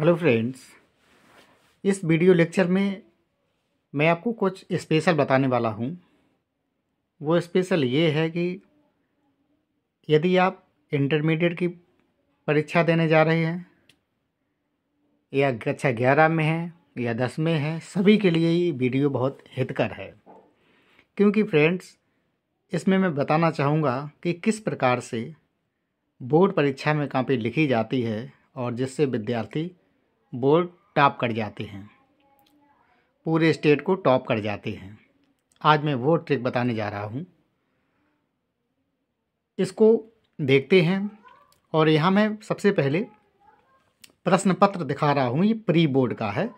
hello friends इस video lecture में मैं आपको कुछ स्पेशल बताने वाला हूँ वो स्पेशल ये है कि यदि आप इंटरमीडिएट की परीक्षा देने जा रहे हैं या कक्षा ग्यारह में है या दस में है सभी के लिए ये वीडियो बहुत हितकर है क्योंकि फ्रेंड्स इसमें मैं बताना चाहूँगा कि किस प्रकार से बोर्ड परीक्षा में कापी लिखी जाती है और जिससे विद्यार्थी बोर्ड टॉप कर जाते हैं पूरे स्टेट को टॉप कर जाते हैं आज मैं वो ट्रिक बताने जा रहा हूँ इसको देखते हैं और यहाँ मैं सबसे पहले प्रश्न पत्र दिखा रहा हूँ ये प्री बोर्ड का है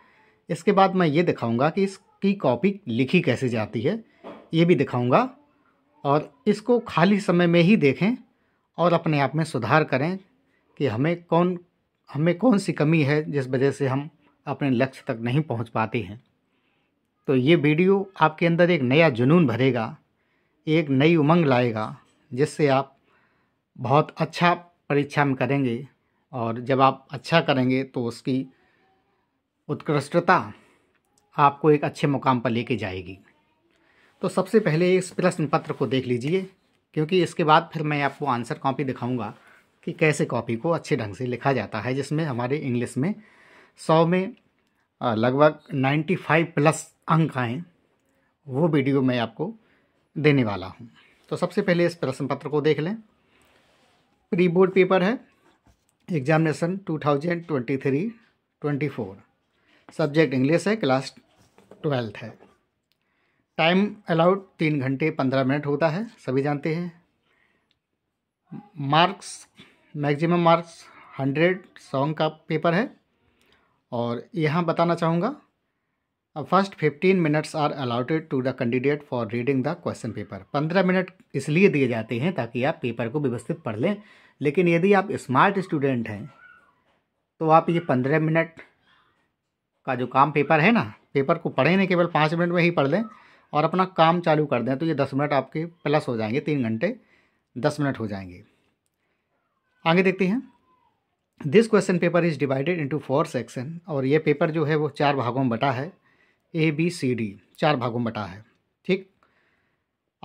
इसके बाद मैं ये दिखाऊंगा कि इसकी कॉपी लिखी कैसे जाती है ये भी दिखाऊंगा और इसको खाली समय में ही देखें और अपने आप में सुधार करें कि हमें कौन हमें कौन सी कमी है जिस वजह से हम अपने लक्ष्य तक नहीं पहुंच पाते हैं तो ये वीडियो आपके अंदर एक नया जुनून भरेगा एक नई उमंग लाएगा जिससे आप बहुत अच्छा परीक्षा में करेंगे और जब आप अच्छा करेंगे तो उसकी उत्कृष्टता आपको एक अच्छे मुकाम पर लेके जाएगी तो सबसे पहले इस प्रश्न पत्र को देख लीजिए क्योंकि इसके बाद फिर मैं आपको आंसर कॉपी दिखाऊंगा कि कैसे कॉपी को अच्छे ढंग से लिखा जाता है जिसमें हमारे इंग्लिश में सौ में लगभग नाइन्टी फाइव प्लस अंक आए वो वीडियो मैं आपको देने वाला हूँ तो सबसे पहले इस प्रश्न पत्र को देख लें प्री बोर्ड पेपर है एग्जामिनेशन 2023-24 सब्जेक्ट इंग्लिश है क्लास ट्वेल्थ है टाइम अलाउड तीन घंटे पंद्रह मिनट होता है सभी जानते हैं मार्क्स मैक्सिमम मार्क्स हंड्रेड सॉन्ग का पेपर है और यहाँ बताना चाहूँगा first fifteen minutes are allotted to the candidate for reading the question paper पंद्रह मिनट इसलिए दिए जाते हैं ताकि आप पेपर को व्यवस्थित पढ़ लें लेकिन यदि आप स्मार्ट स्टूडेंट हैं तो आप ये पंद्रह मिनट का जो काम पेपर है ना पेपर को पढ़ें नहीं केवल पाँच मिनट में ही पढ़ लें और अपना काम चालू कर दें तो ये दस मिनट आपके प्लस हो जाएंगे तीन घंटे दस मिनट हो जाएंगे आगे देखते हैं this question paper is divided into four section और ये पेपर जो है वो चार भागों में बटा है ए बी सी डी चार भागों में बटा है ठीक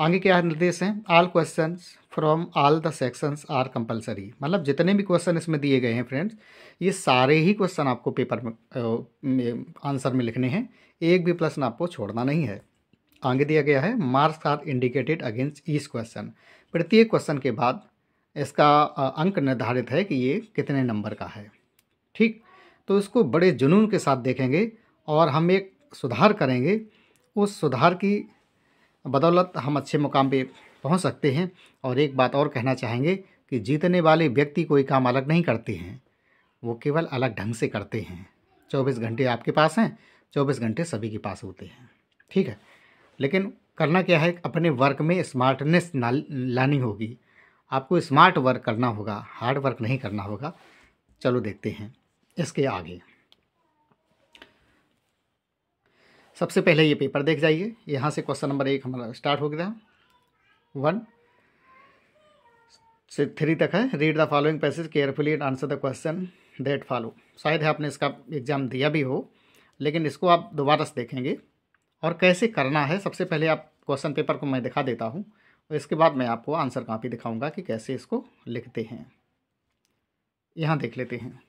आगे क्या निर्देश हैं all question from all the sections are compulsory मतलब जितने भी क्वेश्चन इसमें दिए गए हैं फ्रेंड्स ये सारे ही क्वेश्चन आपको पेपर में आंसर में लिखने हैं एक भी प्रश्न आपको छोड़ना नहीं है आगे दिया गया है marks are indicated against each question प्रत्येक क्वेश्चन के बाद इसका अंक निर्धारित है कि ये कितने नंबर का है ठीक तो इसको बड़े जुनून के साथ देखेंगे और हम एक सुधार करेंगे उस सुधार की बदौलत हम अच्छे मुकाम पे पहुंच सकते हैं और एक बात और कहना चाहेंगे कि जीतने वाले व्यक्ति कोई काम अलग नहीं करते हैं वो केवल अलग ढंग से करते हैं चौबीस घंटे आपके पास हैं चौबीस घंटे सभी के पास होते हैं ठीक है लेकिन करना क्या है अपने वर्क में स्मार्टनेस लानी होगी आपको स्मार्ट वर्क करना होगा हार्ड वर्क नहीं करना होगा चलो देखते हैं इसके आगे सबसे पहले ये पेपर देख जाइए यहाँ से क्वेश्चन नंबर एक हमारा स्टार्ट हो गया वन से थ्री तक है read the following passage carefully and answer the question that follow शायद आपने इसका एग्ज़ाम दिया भी हो लेकिन इसको आप दोबारा से देखेंगे और कैसे करना है सबसे पहले आप क्वेश्चन पेपर को मैं दिखा देता हूँ तो इसके बाद मैं आपको आंसर कापी दिखाऊंगा कि कैसे इसको लिखते हैं यहाँ देख लेते हैं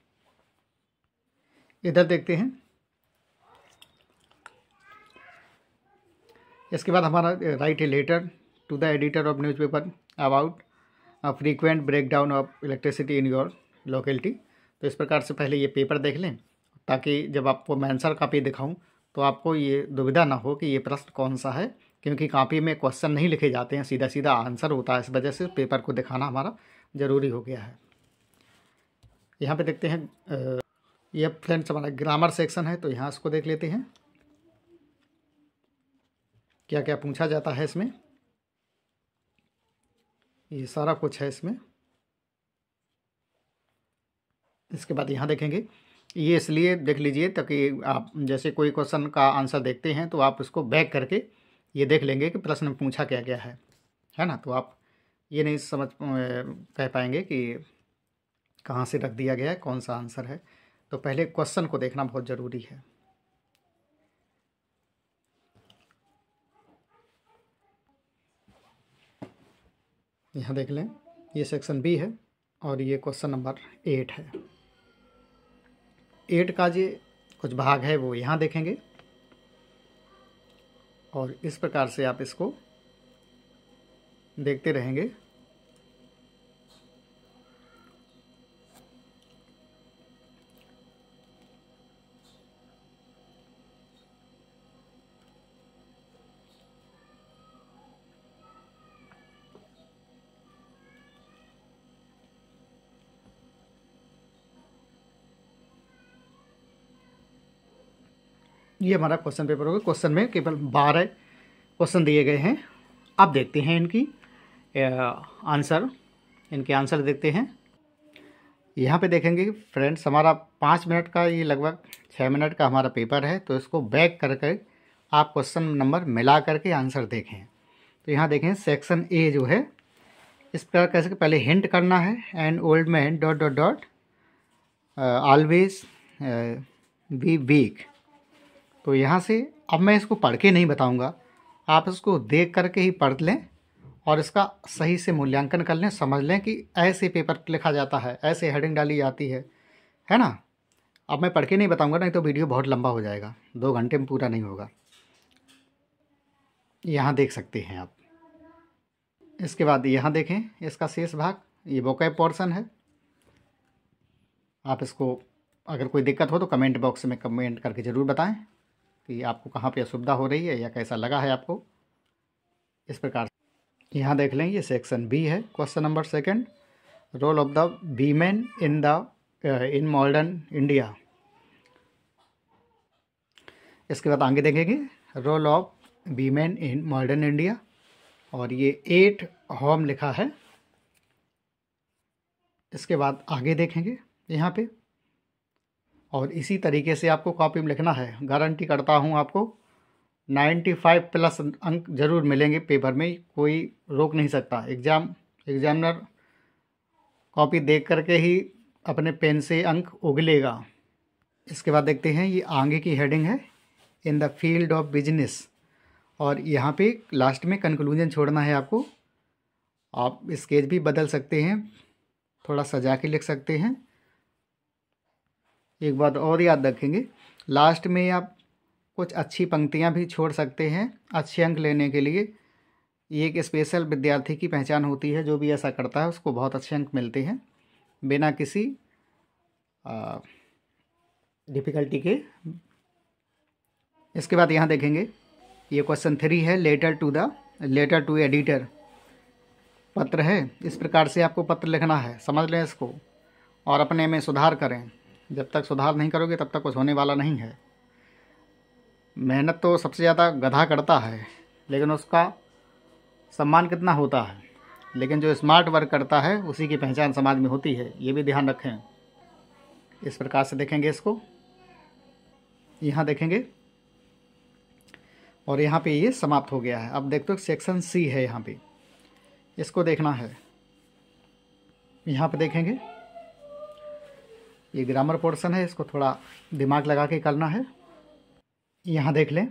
इधर देखते हैं इसके बाद हमारा write a letter to the editor of newspaper about frequent breakdown of electricity in your locality तो इस प्रकार से पहले ये पेपर देख लें ताकि जब आपको मैं आंसर कापी दिखाऊँ तो आपको ये दुविधा ना हो कि ये प्रश्न कौन सा है क्योंकि कापी में क्वेश्चन नहीं लिखे जाते हैं सीधा सीधा आंसर होता है इस वजह से पेपर को दिखाना हमारा ज़रूरी हो गया है यहाँ पे देखते हैं ये फ्रेंड्स हमारा ग्रामर सेक्शन है तो यहाँ इसको देख लेते हैं क्या क्या पूछा जाता है इसमें ये सारा कुछ है इसमें इसके बाद यहाँ देखेंगे ये इसलिए देख लीजिए ताकि आप जैसे कोई क्वेश्चन का आंसर देखते हैं तो आप उसको बैक करके ये देख लेंगे कि प्रश्न में पूछा क्या गया है है ना तो आप ये नहीं समझ कह पाएंगे कि कहाँ से रख दिया गया है कौन सा आंसर है तो पहले क्वेश्चन को देखना बहुत ज़रूरी है यहाँ देख लें ये सेक्शन बी है और ये क्वेश्चन नंबर एट है एट का जो कुछ भाग है वो यहाँ देखेंगे और इस प्रकार से आप इसको देखते रहेंगे ये हमारा क्वेश्चन पेपर होगा क्वेश्चन में केवल बारह क्वेश्चन दिए गए हैं अब देखते हैं इनकी आंसर इनके आंसर देखते हैं यहाँ पे देखेंगे फ्रेंड्स हमारा पाँच मिनट का ये लगभग छः मिनट का हमारा पेपर है तो इसको बैक करके आप क्वेश्चन नंबर मिला करके आंसर देखें तो यहाँ देखें सेक्शन ए जो है इस प्रकार कैसे पहले हिंट करना है and old man dot dot dot always be weak तो यहाँ से अब मैं इसको पढ़ के नहीं बताऊँगा आप इसको देख करके ही पढ़ लें और इसका सही से मूल्यांकन कर लें समझ लें कि ऐसे पेपर लिखा जाता है ऐसे हेडिंग डाली जाती है है ना अब मैं पढ़ के नहीं बताऊँगा नहीं तो वीडियो बहुत लंबा हो जाएगा दो घंटे में पूरा नहीं होगा यहाँ देख सकते हैं आप इसके बाद यहाँ देखें इसका शेष भाग ये बोकैब पोर्सन है आप इसको अगर कोई दिक्कत हो तो कमेंट बॉक्स में कमेंट करके ज़रूर बताएँ कि आपको कहाँ पे असुविधा हो रही है या कैसा लगा है आपको इस प्रकार से यहाँ देख लें ये सेक्शन बी है question number second role of the women in the in modern India इसके बाद आगे देखेंगे role of women in modern India और ये एट होम लिखा है इसके बाद आगे देखेंगे यहाँ पे और इसी तरीके से आपको कॉपी में लिखना है गारंटी करता हूँ आपको 95 प्लस अंक जरूर मिलेंगे पेपर में कोई रोक नहीं सकता एग्ज़ाम एग्ज़ामिनर कॉपी देख करके ही अपने पेन से अंक उगलेगा इसके बाद देखते हैं ये आगे की हेडिंग है in the field of business और यहाँ पे लास्ट में कंक्लूजन छोड़ना है आपको आप स्केच भी बदल सकते हैं थोड़ा सजा के लिख सकते हैं एक बात और याद रखेंगे लास्ट में आप कुछ अच्छी पंक्तियाँ भी छोड़ सकते हैं अच्छे अंक लेने के लिए ये एक स्पेशल विद्यार्थी की पहचान होती है जो भी ऐसा करता है उसको बहुत अच्छे अंक मिलते हैं बिना किसी डिफ़िकल्टी के इसके बाद यहाँ देखेंगे ये क्वेश्चन थ्री है letter to the letter to editor पत्र है इस प्रकार से आपको पत्र लिखना है समझ लें इसको और अपने में सुधार करें जब तक सुधार नहीं करोगे तब तक कुछ होने वाला नहीं है मेहनत तो सबसे ज़्यादा गधा करता है लेकिन उसका सम्मान कितना होता है लेकिन जो स्मार्ट वर्क करता है उसी की पहचान समाज में होती है ये भी ध्यान रखें इस प्रकार से देखेंगे इसको यहाँ देखेंगे और यहाँ पे ये समाप्त हो गया है अब देखते हो सेक्शन सी है यहाँ पे इसको देखना है यहाँ पे देखेंगे ये ग्रामर पोर्शन है इसको थोड़ा दिमाग लगा के करना है यहाँ देख लें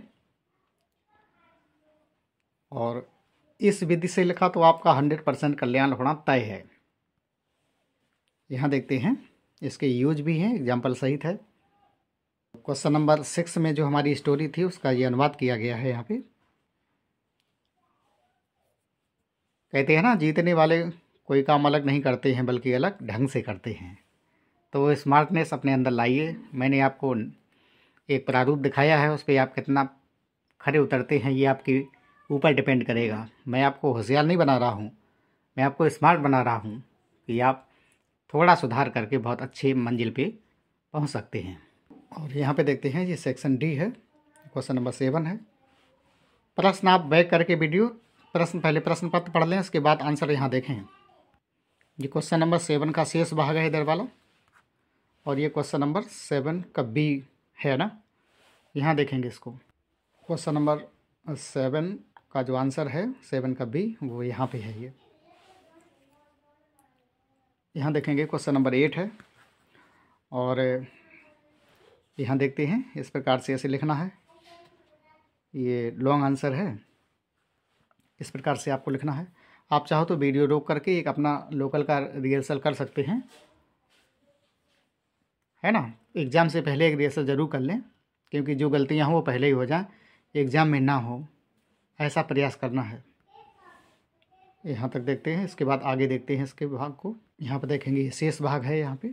और इस विधि से लिखा तो आपका हंड्रेड परसेंट कल्याण होना तय है यहाँ देखते हैं इसके यूज भी हैं एग्जाम्पल सही है क्वेश्चन नंबर सिक्स में जो हमारी स्टोरी थी उसका ये अनुवाद किया गया है यहाँ पे कहते हैं ना जीतने वाले कोई काम अलग नहीं करते हैं बल्कि अलग ढंग से करते हैं तो वो स्मार्टनेस अपने अंदर लाइए मैंने आपको एक प्रारूप दिखाया है उस पर आप कितना खड़े उतरते हैं ये आपके ऊपर डिपेंड करेगा मैं आपको होशियार नहीं बना रहा हूँ मैं आपको स्मार्ट बना रहा हूँ कि आप थोड़ा सुधार करके बहुत अच्छे मंजिल पे पहुँच सकते हैं और यहाँ पे देखते हैं ये सेक्शन डी है क्वेश्चन नंबर सेवन है प्रश्न आप बैक करके वीडियो प्रश्न पहले प्रश्न पत्र पढ़ लें उसके बाद आंसर यहाँ देखें ये क्वेश्चन नंबर सेवन का शेष भाग है इधर वाला और ये क्वेश्चन नंबर सेवन का बी है ना यहाँ देखेंगे इसको क्वेश्चन नंबर सेवन का जो आंसर है सेवन का बी वो यहाँ पे है ये यहाँ देखेंगे क्वेश्चन नंबर एट है और यहाँ देखते हैं इस प्रकार से ऐसे लिखना है ये लॉन्ग आंसर है इस प्रकार से आपको लिखना है आप चाहो तो वीडियो रोक करके एक अपना लोकल का रिहर्सल कर सकते हैं है ना एग्ज़ाम से पहले एक रिहर्सल ज़रूर कर लें क्योंकि जो गलतियाँ हों वो पहले ही हो जाएँ एग्ज़ाम में ना हो ऐसा प्रयास करना है यहाँ तक देखते हैं इसके बाद आगे देखते हैं इसके भाग को यहाँ पर देखेंगे ये शेष भाग है यहाँ पे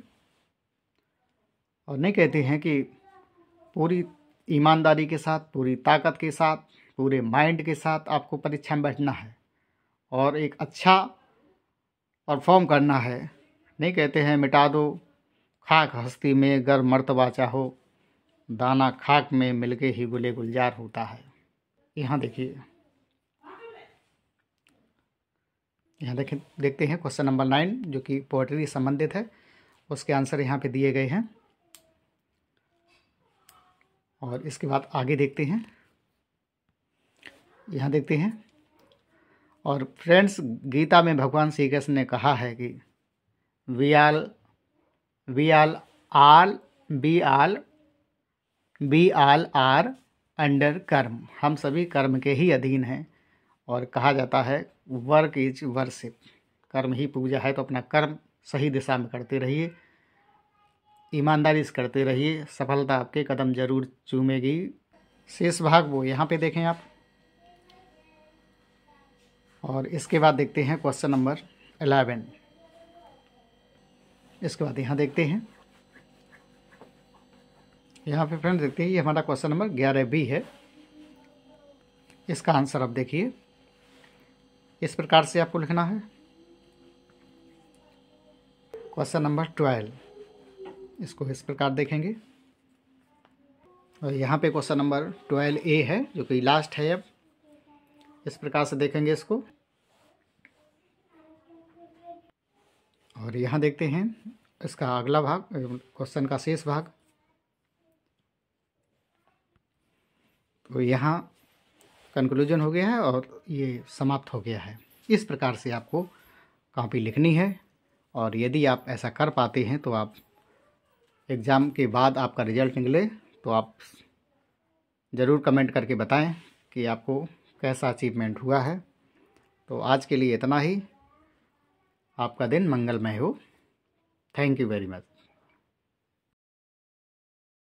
और नहीं कहते हैं कि पूरी ईमानदारी के साथ पूरी ताकत के साथ पूरे माइंड के साथ आपको परीक्षा में बैठना है और एक अच्छा परफॉर्म करना है नहीं कहते हैं मिटा दो खाक हस्ती में गर मर्तबा चाहो दाना खाक में मिलके ही गुले गुलजार होता है यहाँ देखिए यहाँ देखें देखते हैं क्वेश्चन नंबर नाइन जो कि पोइट्री संबंधित है उसके आंसर यहाँ पे दिए गए हैं और इसके बाद आगे देखते हैं यहाँ देखते हैं और फ्रेंड्स गीता में भगवान श्री कृष्ण ने कहा है कि we are we all all be all be all are under karma हम सभी कर्म के ही अधीन हैं और कहा जाता है वर्क इज वर्शिप कर्म ही पूजा है तो अपना कर्म सही दिशा में करते रहिए ईमानदारी से करते रहिए सफलता आपके कदम जरूर चूमेगी शेष भाग वो यहाँ पे देखें आप और इसके बाद देखते हैं क्वेश्चन नंबर एलेवन इसके बाद यहाँ देखते हैं यहाँ पे फ्रेंड देखते हैं ये हमारा क्वेश्चन नंबर ग्यारह बी है इसका आंसर आप देखिए इस प्रकार से आपको लिखना है क्वेश्चन नंबर ट्वेल्व इसको इस प्रकार देखेंगे और यहाँ पे क्वेश्चन नंबर ट्वेल्व ए है जो कि लास्ट है अब इस प्रकार से देखेंगे इसको और यहाँ देखते हैं इसका अगला भाग क्वेश्चन का शेष भाग तो यहाँ कंक्लूजन हो गया है और ये समाप्त हो गया है इस प्रकार से आपको कॉपी लिखनी है और यदि आप ऐसा कर पाते हैं तो आप एग्ज़ाम के बाद आपका रिजल्ट निकले तो आप ज़रूर कमेंट करके बताएं कि आपको कैसा अचीवमेंट हुआ है तो आज के लिए इतना ही आपका दिन मंगलमय हो थैंक यू वेरी मच